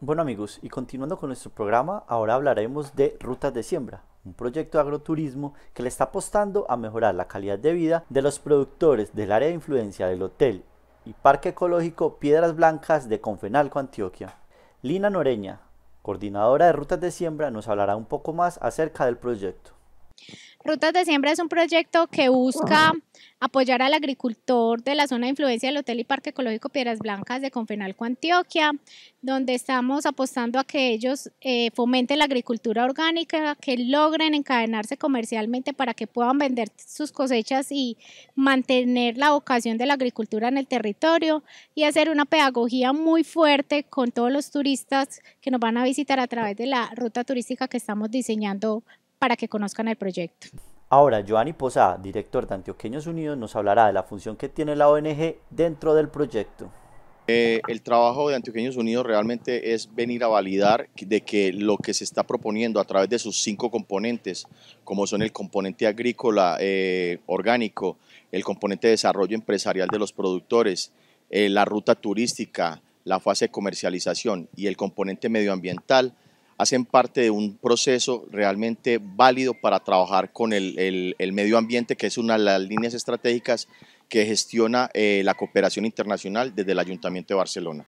Bueno amigos, y continuando con nuestro programa, ahora hablaremos de Rutas de Siembra, un proyecto de agroturismo que le está apostando a mejorar la calidad de vida de los productores del área de influencia del hotel y parque ecológico Piedras Blancas de Confenalco, Antioquia. Lina Noreña, coordinadora de Rutas de Siembra, nos hablará un poco más acerca del proyecto. Rutas de Siembra es un proyecto que busca apoyar al agricultor de la zona de influencia del Hotel y Parque Ecológico Piedras Blancas de Confenalco, Antioquia, donde estamos apostando a que ellos eh, fomenten la agricultura orgánica, que logren encadenarse comercialmente para que puedan vender sus cosechas y mantener la vocación de la agricultura en el territorio y hacer una pedagogía muy fuerte con todos los turistas que nos van a visitar a través de la ruta turística que estamos diseñando para que conozcan el proyecto. Ahora, Joanny Posada, director de Antioqueños Unidos, nos hablará de la función que tiene la ONG dentro del proyecto. Eh, el trabajo de Antioqueños Unidos realmente es venir a validar de que lo que se está proponiendo a través de sus cinco componentes, como son el componente agrícola eh, orgánico, el componente de desarrollo empresarial de los productores, eh, la ruta turística, la fase de comercialización y el componente medioambiental, hacen parte de un proceso realmente válido para trabajar con el, el, medio ambiente, que es una de las líneas estratégicas que gestiona eh, la cooperación internacional desde el Ayuntamiento de Barcelona.